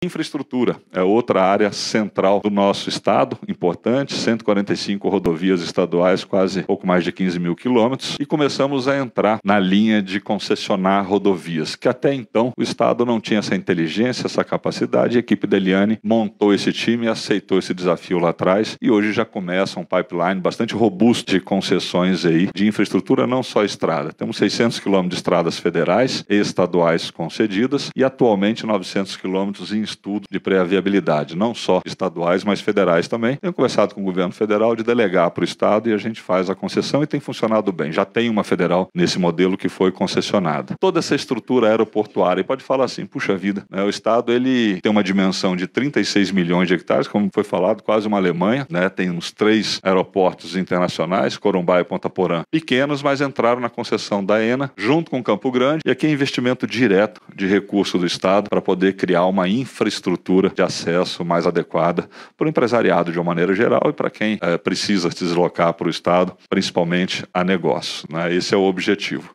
Infraestrutura é outra área central do nosso estado, importante, 145 rodovias estaduais, quase pouco mais de 15 mil quilômetros, e começamos a entrar na linha de concessionar rodovias, que até então o estado não tinha essa inteligência, essa capacidade, e a equipe da Eliane montou esse time, aceitou esse desafio lá atrás, e hoje já começa um pipeline bastante robusto de concessões aí, de infraestrutura, não só estrada. Temos 600 quilômetros de estradas federais e estaduais concedidas, e atualmente 900 quilômetros em estudo de pré-viabilidade, não só estaduais, mas federais também. Tenho conversado com o governo federal de delegar para o estado e a gente faz a concessão e tem funcionado bem. Já tem uma federal nesse modelo que foi concessionada. Toda essa estrutura aeroportuária, e pode falar assim, puxa vida, né, o estado ele tem uma dimensão de 36 milhões de hectares, como foi falado, quase uma Alemanha, né, tem uns três aeroportos internacionais, Corumbá e Ponta Porã, pequenos, mas entraram na concessão da ENA, junto com Campo Grande, e aqui é investimento direto de recurso do estado para poder criar uma infra infraestrutura de acesso mais adequada para o empresariado de uma maneira geral e para quem é, precisa se deslocar para o Estado, principalmente a negócio. Né? Esse é o objetivo.